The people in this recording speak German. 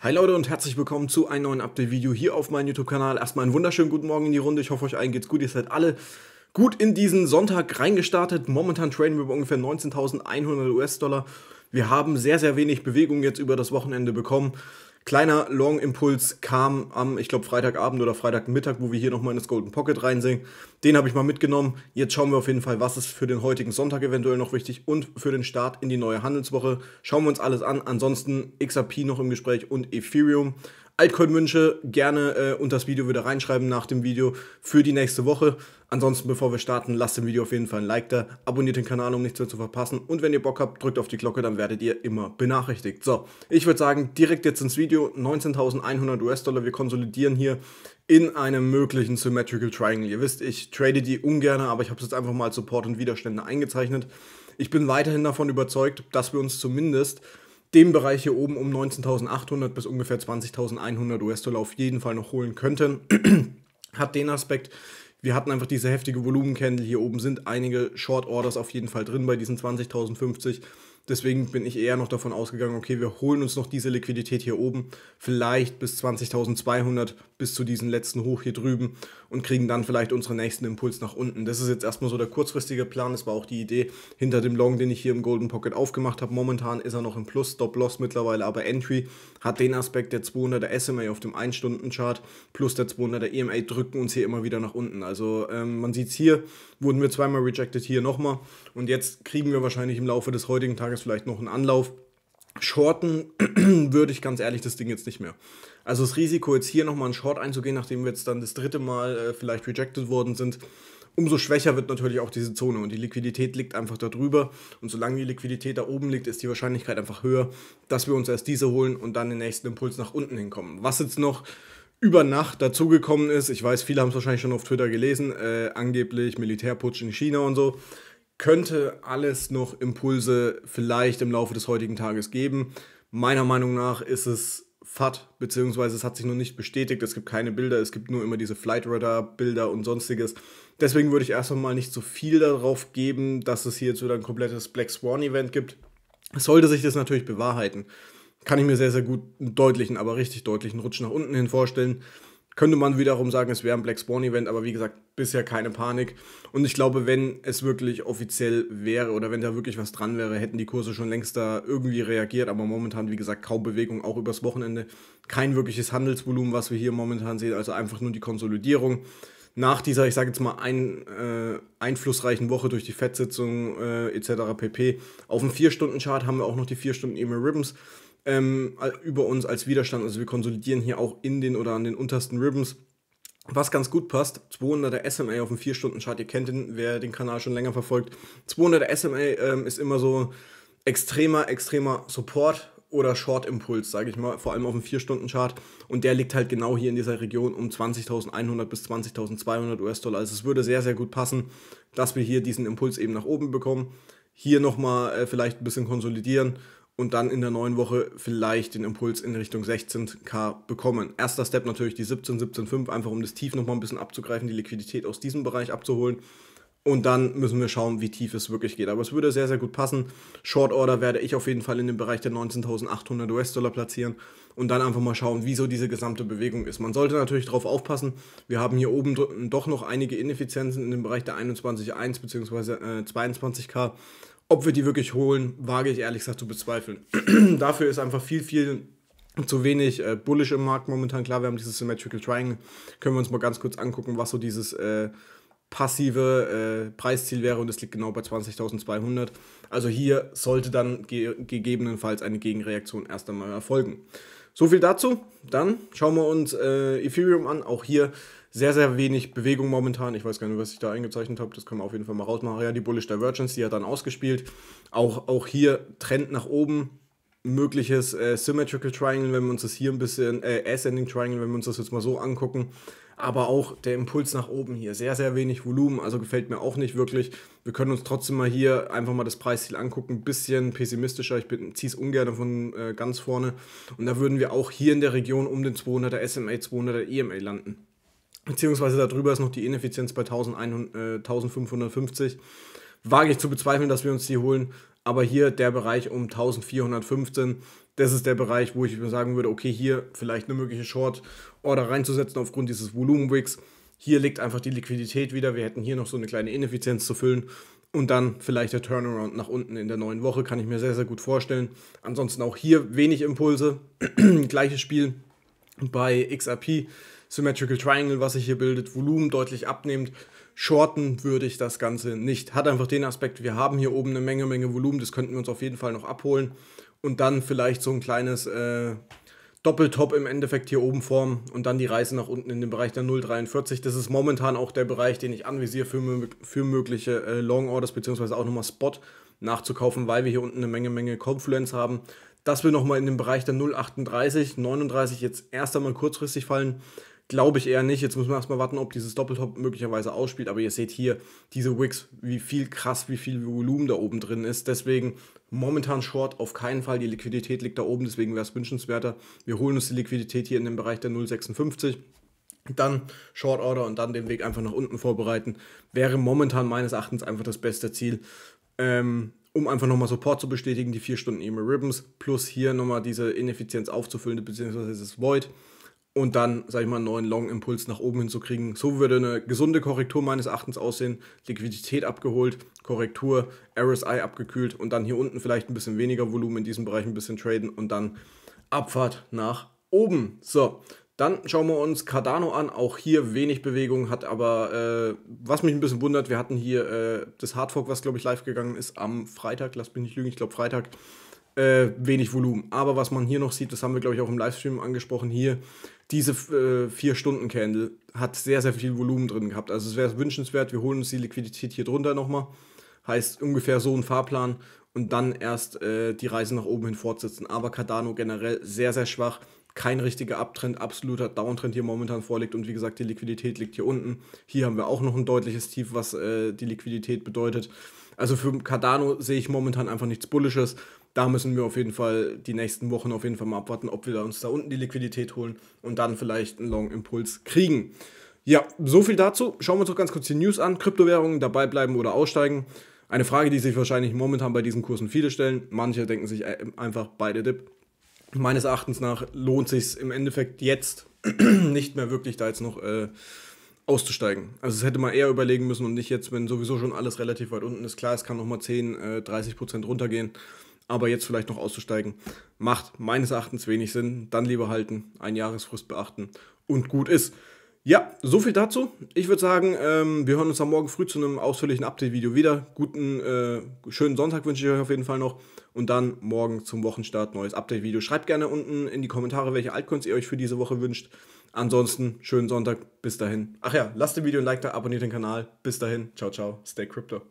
Hi Leute und herzlich willkommen zu einem neuen Update-Video hier auf meinem YouTube-Kanal. Erstmal einen wunderschönen guten Morgen in die Runde. Ich hoffe, euch allen geht's gut. Ihr seid alle gut in diesen Sonntag reingestartet. Momentan traden wir bei ungefähr 19.100 US-Dollar. Wir haben sehr, sehr wenig Bewegung jetzt über das Wochenende bekommen. Kleiner Long-Impuls kam am, ich glaube, Freitagabend oder Freitagmittag, wo wir hier nochmal in das Golden Pocket reinsingen. Den habe ich mal mitgenommen. Jetzt schauen wir auf jeden Fall, was ist für den heutigen Sonntag eventuell noch wichtig und für den Start in die neue Handelswoche. Schauen wir uns alles an. Ansonsten XRP noch im Gespräch und Ethereum. Altcoin-Wünsche gerne äh, unter das Video wieder reinschreiben nach dem Video für die nächste Woche. Ansonsten, bevor wir starten, lasst dem Video auf jeden Fall ein Like da, abonniert den Kanal, um nichts mehr zu verpassen und wenn ihr Bock habt, drückt auf die Glocke, dann werdet ihr immer benachrichtigt. So, ich würde sagen, direkt jetzt ins Video, 19.100 US-Dollar, wir konsolidieren hier in einem möglichen Symmetrical Triangle. Ihr wisst, ich trade die ungern, aber ich habe es jetzt einfach mal als Support und Widerstände eingezeichnet. Ich bin weiterhin davon überzeugt, dass wir uns zumindest dem Bereich hier oben um 19.800 bis ungefähr 20.100 US-Dollar auf jeden Fall noch holen könnten. Hat den Aspekt, wir hatten einfach diese heftige Volumen-Candle. Hier oben sind einige Short Orders auf jeden Fall drin bei diesen 20.050. Deswegen bin ich eher noch davon ausgegangen, okay, wir holen uns noch diese Liquidität hier oben, vielleicht bis 20.200, bis zu diesem letzten Hoch hier drüben und kriegen dann vielleicht unseren nächsten Impuls nach unten. Das ist jetzt erstmal so der kurzfristige Plan. Das war auch die Idee hinter dem Long, den ich hier im Golden Pocket aufgemacht habe. Momentan ist er noch im Plus, Stop-Loss mittlerweile, aber Entry hat den Aspekt der 200er SMA auf dem 1-Stunden-Chart plus der 200er EMA drücken uns hier immer wieder nach unten. Also ähm, man sieht es hier, wurden wir zweimal rejected, hier nochmal und jetzt kriegen wir wahrscheinlich im Laufe des heutigen Tages Tages vielleicht noch einen Anlauf. Shorten würde ich ganz ehrlich das Ding jetzt nicht mehr. Also das Risiko, jetzt hier nochmal einen Short einzugehen, nachdem wir jetzt dann das dritte Mal äh, vielleicht rejected worden sind, umso schwächer wird natürlich auch diese Zone und die Liquidität liegt einfach da drüber. Und solange die Liquidität da oben liegt, ist die Wahrscheinlichkeit einfach höher, dass wir uns erst diese holen und dann den nächsten Impuls nach unten hinkommen. Was jetzt noch über Nacht dazugekommen ist, ich weiß, viele haben es wahrscheinlich schon auf Twitter gelesen, äh, angeblich Militärputsch in China und so könnte alles noch Impulse vielleicht im Laufe des heutigen Tages geben. Meiner Meinung nach ist es FAT, beziehungsweise es hat sich noch nicht bestätigt, es gibt keine Bilder, es gibt nur immer diese Flight Radar Bilder und sonstiges. Deswegen würde ich erstmal einmal nicht so viel darauf geben, dass es hier jetzt wieder ein komplettes Black Swan Event gibt. Sollte sich das natürlich bewahrheiten, kann ich mir sehr, sehr gut einen deutlichen, aber richtig deutlichen Rutsch nach unten hin vorstellen könnte man wiederum sagen, es wäre ein Black Spawn Event, aber wie gesagt, bisher keine Panik. Und ich glaube, wenn es wirklich offiziell wäre oder wenn da wirklich was dran wäre, hätten die Kurse schon längst da irgendwie reagiert. Aber momentan, wie gesagt, kaum Bewegung, auch übers Wochenende. Kein wirkliches Handelsvolumen, was wir hier momentan sehen, also einfach nur die Konsolidierung. Nach dieser, ich sage jetzt mal, ein, äh, einflussreichen Woche durch die Fettsitzung äh, etc. pp. Auf dem 4-Stunden-Chart haben wir auch noch die 4 Stunden E-Mail Ribbons ähm, über uns als Widerstand. Also wir konsolidieren hier auch in den oder an den untersten Ribbons. Was ganz gut passt, 200er SMA auf dem 4-Stunden-Chart, ihr kennt den, wer den Kanal schon länger verfolgt. 200er SMA ähm, ist immer so extremer, extremer Support oder Short-Impuls, sage ich mal, vor allem auf dem 4-Stunden-Chart. Und der liegt halt genau hier in dieser Region um 20.100 bis 20.200 US-Dollar. Also es würde sehr, sehr gut passen, dass wir hier diesen Impuls eben nach oben bekommen. Hier nochmal äh, vielleicht ein bisschen konsolidieren und dann in der neuen Woche vielleicht den Impuls in Richtung 16k bekommen. Erster Step natürlich die 17, 17,5, einfach um das Tief nochmal ein bisschen abzugreifen, die Liquidität aus diesem Bereich abzuholen. Und dann müssen wir schauen, wie tief es wirklich geht. Aber es würde sehr, sehr gut passen. Short Order werde ich auf jeden Fall in den Bereich der 19.800 US-Dollar platzieren und dann einfach mal schauen, wieso diese gesamte Bewegung ist. Man sollte natürlich darauf aufpassen. Wir haben hier oben doch noch einige Ineffizienzen in dem Bereich der 21.1 bzw. Äh, 22k ob wir die wirklich holen, wage ich ehrlich gesagt zu bezweifeln. Dafür ist einfach viel, viel zu wenig äh, bullish im Markt momentan. Klar, wir haben dieses Symmetrical Triangle. Können wir uns mal ganz kurz angucken, was so dieses äh, passive äh, Preisziel wäre. Und das liegt genau bei 20.200. Also hier sollte dann ge gegebenenfalls eine Gegenreaktion erst einmal erfolgen. So viel dazu. Dann schauen wir uns äh, Ethereum an. Auch hier sehr, sehr wenig Bewegung momentan. Ich weiß gar nicht, was ich da eingezeichnet habe. Das können wir auf jeden Fall mal rausmachen. Ja, die Bullish Divergence, die hat dann ausgespielt. Auch, auch hier Trend nach oben. Mögliches äh, Symmetrical Triangle, wenn wir uns das hier ein bisschen, äh, Ascending Triangle, wenn wir uns das jetzt mal so angucken. Aber auch der Impuls nach oben hier. Sehr, sehr wenig Volumen, also gefällt mir auch nicht wirklich. Wir können uns trotzdem mal hier einfach mal das Preisziel angucken. Ein bisschen pessimistischer, ich ziehe es ungern von äh, ganz vorne. Und da würden wir auch hier in der Region um den 200er SMA, 200er EMA landen beziehungsweise darüber ist noch die Ineffizienz bei 1550. Äh, Wage ich zu bezweifeln, dass wir uns die holen, aber hier der Bereich um 1415, das ist der Bereich, wo ich sagen würde, okay, hier vielleicht eine mögliche Short-Order reinzusetzen aufgrund dieses Volumenwigs. Hier liegt einfach die Liquidität wieder. Wir hätten hier noch so eine kleine Ineffizienz zu füllen. Und dann vielleicht der Turnaround nach unten in der neuen Woche, kann ich mir sehr, sehr gut vorstellen. Ansonsten auch hier wenig Impulse. Gleiches Spiel bei XRP Symmetrical Triangle, was sich hier bildet, Volumen deutlich abnimmt. Shorten würde ich das Ganze nicht. Hat einfach den Aspekt, wir haben hier oben eine Menge, Menge Volumen, das könnten wir uns auf jeden Fall noch abholen. Und dann vielleicht so ein kleines äh, Doppeltop im Endeffekt hier oben formen und dann die Reise nach unten in den Bereich der 0,43. Das ist momentan auch der Bereich, den ich anvisiere für, für mögliche äh, Long Orders beziehungsweise auch nochmal Spot nachzukaufen, weil wir hier unten eine Menge, Menge Confluence haben. Dass wir nochmal in den Bereich der 0,38, 39 jetzt erst einmal kurzfristig fallen, Glaube ich eher nicht. Jetzt muss man erstmal warten, ob dieses Doppeltop möglicherweise ausspielt. Aber ihr seht hier diese Wicks, wie viel krass, wie viel Volumen da oben drin ist. Deswegen momentan Short auf keinen Fall. Die Liquidität liegt da oben, deswegen wäre es wünschenswerter. Wir holen uns die Liquidität hier in den Bereich der 0,56 dann Short Order und dann den Weg einfach nach unten vorbereiten, wäre momentan meines Erachtens einfach das beste Ziel, ähm, um einfach nochmal Support zu bestätigen, die 4 Stunden EMA Ribbons, plus hier nochmal diese Ineffizienz aufzufüllen, beziehungsweise dieses Void und dann, sag ich mal, einen neuen Long-Impuls nach oben hinzukriegen. So würde eine gesunde Korrektur meines Erachtens aussehen. Liquidität abgeholt, Korrektur, RSI abgekühlt und dann hier unten vielleicht ein bisschen weniger Volumen in diesem Bereich ein bisschen traden und dann Abfahrt nach oben. So, dann schauen wir uns Cardano an. Auch hier wenig Bewegung, hat aber, äh, was mich ein bisschen wundert, wir hatten hier äh, das Hardfork, was glaube ich live gegangen ist am Freitag. Lass mich nicht lügen, ich glaube Freitag. Äh, wenig Volumen. Aber was man hier noch sieht, das haben wir, glaube ich, auch im Livestream angesprochen, hier, diese äh, 4-Stunden-Candle hat sehr, sehr viel Volumen drin gehabt. Also es wäre wünschenswert, wir holen uns die Liquidität hier drunter nochmal. Heißt ungefähr so ein Fahrplan und dann erst äh, die Reise nach oben hin fortsetzen. Aber Cardano generell sehr, sehr schwach. Kein richtiger Abtrend, absoluter Downtrend hier momentan vorliegt. Und wie gesagt, die Liquidität liegt hier unten. Hier haben wir auch noch ein deutliches Tief, was äh, die Liquidität bedeutet. Also für Cardano sehe ich momentan einfach nichts Bullisches da müssen wir auf jeden Fall die nächsten Wochen auf jeden Fall mal abwarten, ob wir uns da unten die Liquidität holen und dann vielleicht einen Long Impuls kriegen. Ja, so viel dazu. Schauen wir uns doch ganz kurz die News an. Kryptowährungen dabei bleiben oder aussteigen. Eine Frage, die sich wahrscheinlich momentan bei diesen Kursen viele stellen. Manche denken sich äh, einfach beide Dip. Meines Erachtens nach lohnt sich im Endeffekt jetzt nicht mehr wirklich da jetzt noch äh, auszusteigen. Also es hätte man eher überlegen müssen und nicht jetzt, wenn sowieso schon alles relativ weit unten ist. Klar, es kann nochmal 10, äh, 30 Prozent runtergehen aber jetzt vielleicht noch auszusteigen, macht meines Erachtens wenig Sinn. Dann lieber halten, ein Jahresfrist beachten und gut ist. Ja, so viel dazu. Ich würde sagen, ähm, wir hören uns am Morgen früh zu einem ausführlichen Update-Video wieder. Guten, äh, schönen Sonntag wünsche ich euch auf jeden Fall noch. Und dann morgen zum Wochenstart neues Update-Video. Schreibt gerne unten in die Kommentare, welche Altcoins ihr euch für diese Woche wünscht. Ansonsten, schönen Sonntag. Bis dahin. Ach ja, lasst dem Video ein Like da, abonniert den Kanal. Bis dahin. Ciao, ciao. Stay Crypto.